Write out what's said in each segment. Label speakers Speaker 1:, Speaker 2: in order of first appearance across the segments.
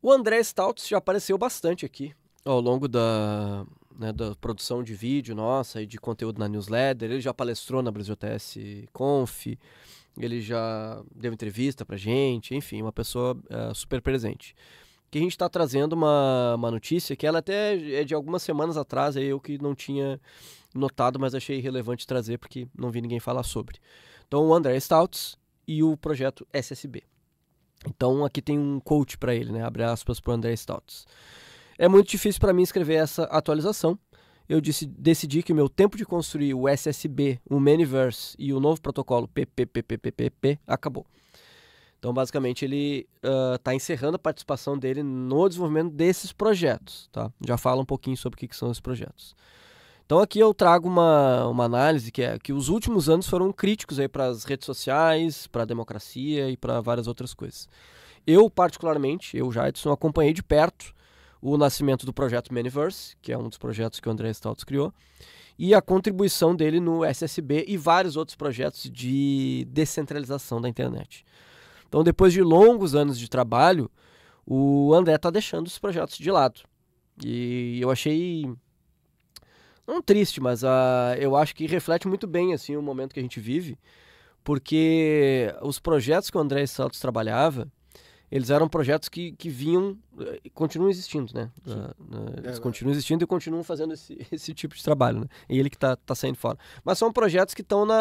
Speaker 1: O André Stouts já apareceu bastante aqui ao longo da, né, da produção de vídeo nossa e de conteúdo na newsletter. Ele já palestrou na BrasilTS Conf, ele já deu entrevista pra gente, enfim, uma pessoa eh, super presente. Que a gente está trazendo uma, uma notícia que ela até é de algumas semanas atrás, é eu que não tinha notado, mas achei relevante trazer porque não vi ninguém falar sobre. Então, o André Stouts e o projeto SSB. Então aqui tem um coach para ele, né? Abre aspas para André Stouts. É muito difícil para mim escrever essa atualização. Eu disse, decidi que o meu tempo de construir o SSB, o Maniverse e o novo protocolo PPPPPP acabou. Então, basicamente, ele está uh, encerrando a participação dele no desenvolvimento desses projetos. Tá? Já fala um pouquinho sobre o que, que são esses projetos. Então aqui eu trago uma, uma análise que é que os últimos anos foram críticos aí para as redes sociais, para a democracia e para várias outras coisas. Eu, particularmente, eu, Jadson, acompanhei de perto o nascimento do projeto Maniverse, que é um dos projetos que o André Stouts criou, e a contribuição dele no SSB e vários outros projetos de descentralização da internet. Então, depois de longos anos de trabalho, o André está deixando os projetos de lado. E eu achei não triste, mas uh, eu acho que reflete muito bem assim o momento que a gente vive, porque os projetos que o André Santos trabalhava, eles eram projetos que, que vinham eh, e continuam existindo, né? Uh, eles é, continuam existindo e continuam fazendo esse, esse tipo de trabalho, né? E ele que está tá saindo fora. Mas são projetos que estão na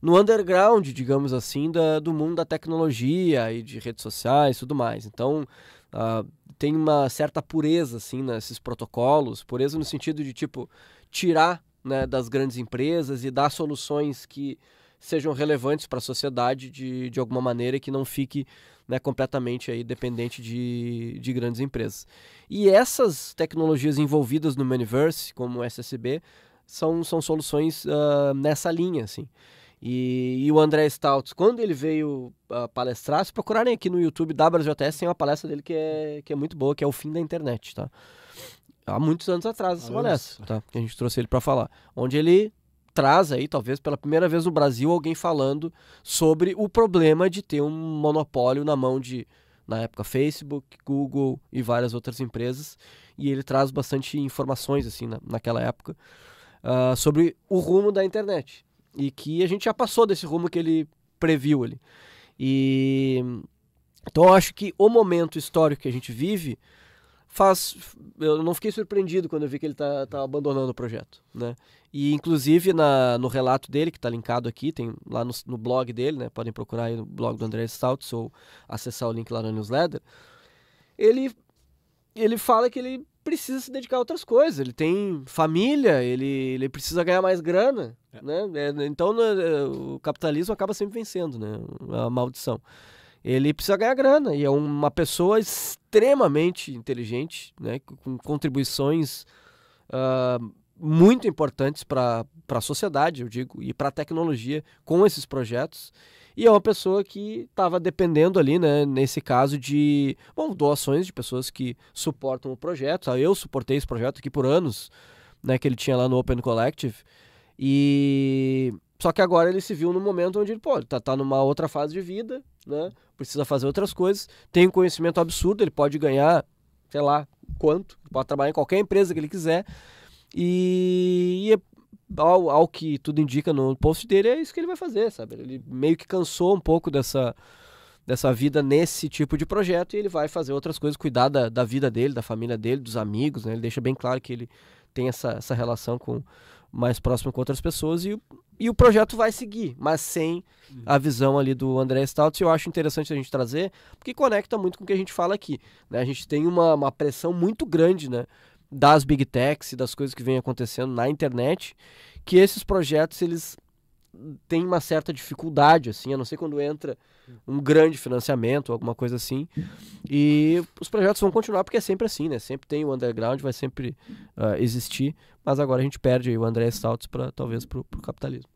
Speaker 1: no underground, digamos assim, da, do mundo da tecnologia e de redes sociais e tudo mais. Então, Uh, tem uma certa pureza, assim, nesses protocolos. Pureza no sentido de, tipo, tirar né, das grandes empresas e dar soluções que sejam relevantes para a sociedade de, de alguma maneira e que não fique né, completamente aí dependente de, de grandes empresas. E essas tecnologias envolvidas no Maniverse, como o SSB, são, são soluções uh, nessa linha, assim. E, e, o André Stouts, quando ele veio uh, palestrar, se procurarem aqui no YouTube da WJS, tem uma palestra dele que é, que é muito boa, que é o fim da internet, tá? Há muitos anos atrás essa palestra, tá? Que a gente trouxe ele para falar. Onde ele traz aí, talvez pela primeira vez no Brasil, alguém falando sobre o problema de ter um monopólio na mão de, na época, Facebook, Google e várias outras empresas. E ele traz bastante informações, assim, na, naquela época, uh, sobre o rumo da internet e que a gente já passou desse rumo que ele previu ali. E então eu acho que o momento histórico que a gente vive faz eu não fiquei surpreendido quando eu vi que ele tá, tá abandonando o projeto, né? E inclusive na, no relato dele que está linkado aqui, tem lá no, no, blog dele, né? Podem procurar aí no blog do André Stouts ou acessar o link lá no newsletter. Ele ele fala que ele precisa se dedicar a outras coisas. Ele tem família, ele, ele precisa ganhar mais grana, é. né? É, então né, é, o capitalismo acaba sempre vencendo, né? A maldição. Ele precisa ganhar grana e é uma pessoa extremamente inteligente, né? Com contribuições uh, muito importantes para a sociedade, eu digo, e para a tecnologia com esses projetos. E é uma pessoa que estava dependendo ali, né, nesse caso, de bom, doações de pessoas que suportam o projeto. Eu suportei esse projeto aqui por anos, né, que ele tinha lá no Open Collective. E só que agora ele se viu num momento onde ele, pô, ele tá, tá numa outra fase de vida, né? Precisa fazer outras coisas, tem um conhecimento absurdo, ele pode ganhar, sei lá, quanto, pode trabalhar em qualquer empresa que ele quiser. E, e é, ao, ao, que tudo indica no post dele, é isso que ele vai fazer, sabe? Ele meio que cansou um pouco dessa, dessa vida nesse tipo de projeto e ele vai fazer outras coisas, cuidar da, da vida dele, da família dele, dos amigos, né? Ele deixa bem claro que ele tem essa, essa relação com mais próximo com outras pessoas e, e o projeto vai seguir, mas sem uhum. a visão ali do André Stout. eu acho interessante a gente trazer, porque conecta muito com o que a gente fala aqui. Né? A gente tem uma, uma pressão muito grande, né? das big techs e das coisas que vem acontecendo na internet, que esses projetos eles têm uma certa dificuldade, assim, a não ser quando entra um grande financiamento, alguma coisa assim. E os projetos vão continuar porque é sempre assim, né? Sempre tem o underground, vai sempre uh, existir, mas agora a gente perde o André Stouts para talvez para o capitalismo.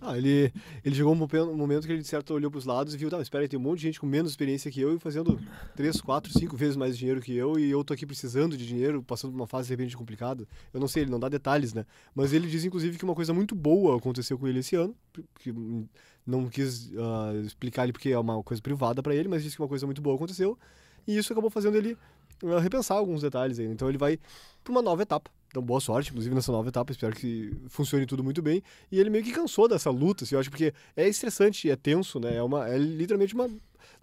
Speaker 2: Ah, ele, ele chegou um momento que ele, de certo, olhou para os lados e viu, tá, espera aí, tem um monte de gente com menos experiência que eu e fazendo três, quatro, cinco vezes mais dinheiro que eu e eu tô aqui precisando de dinheiro, passando por uma fase, de repente, complicada. Eu não sei, ele não dá detalhes, né? Mas ele diz, inclusive, que uma coisa muito boa aconteceu com ele esse ano, que não quis uh, explicar ele porque é uma coisa privada para ele, mas disse que uma coisa muito boa aconteceu e isso acabou fazendo ele ah, repensar alguns detalhes aí. Então ele vai para uma nova etapa. Então, boa sorte, inclusive, nessa nova etapa. Espero que funcione tudo muito bem. E ele meio que cansou dessa luta, assim, eu acho, porque é estressante, é tenso, né? É, uma, é literalmente uma.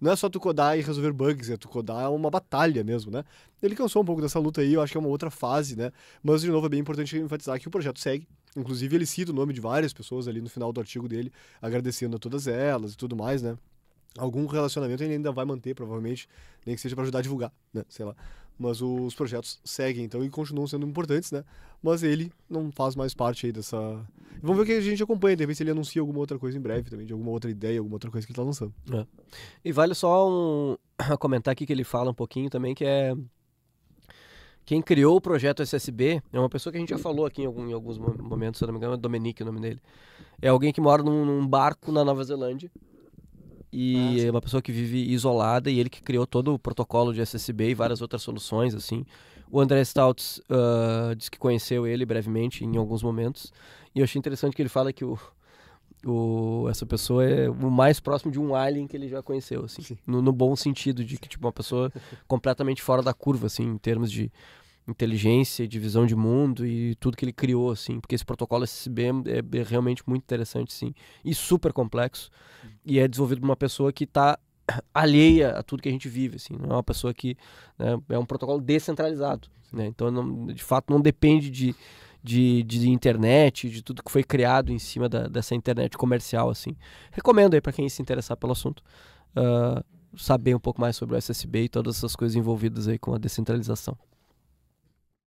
Speaker 2: Não é só tu codar e resolver bugs, é tu codar uma batalha mesmo, né? Ele cansou um pouco dessa luta aí, eu acho que é uma outra fase, né? Mas, de novo, é bem importante enfatizar que o projeto segue. Inclusive, ele cita o nome de várias pessoas ali no final do artigo dele, agradecendo a todas elas e tudo mais, né? algum relacionamento ele ainda vai manter, provavelmente, nem que seja para ajudar a divulgar, né? Sei lá mas os projetos seguem então e continuam sendo importantes, né? Mas ele não faz mais parte aí dessa. Vamos ver o que a gente acompanha, de repente se ele anuncia alguma outra coisa em breve também, de alguma outra ideia, alguma outra coisa que ele tá lançando. É. E vale só um... comentar aqui que ele
Speaker 1: fala um pouquinho também que é. Quem criou o projeto SSB é uma pessoa que a gente já falou aqui em, algum, em alguns momentos, se não me engano, é Dominique o nome dele. É alguém que mora num, num barco na Nova Zelândia e Nossa. Ah, é uma pessoa que vive isolada e ele que criou todo o protocolo de SSB e várias outras soluções assim. O André Stouts uh, ah, diz que conheceu ele brevemente em alguns momentos e eu achei interessante que ele fala que o, o essa pessoa é o mais próximo de um alien que ele já conheceu assim, no, no, bom sentido de que tipo uma pessoa completamente fora da curva assim em termos de inteligência, de visão de mundo e tudo que ele criou, assim, porque esse protocolo SSB é, é, é realmente muito interessante, sim, e super complexo, e é desenvolvido por uma pessoa que está alheia a tudo que a gente vive, assim, não é uma pessoa que né, é um protocolo descentralizado, né? então não, de fato não depende de, de, de, internet, de tudo que foi criado em cima da, dessa internet comercial, assim. Recomendo aí para quem se interessar pelo assunto. Uh, saber um pouco mais sobre o SSB e todas essas coisas envolvidas aí com a descentralização.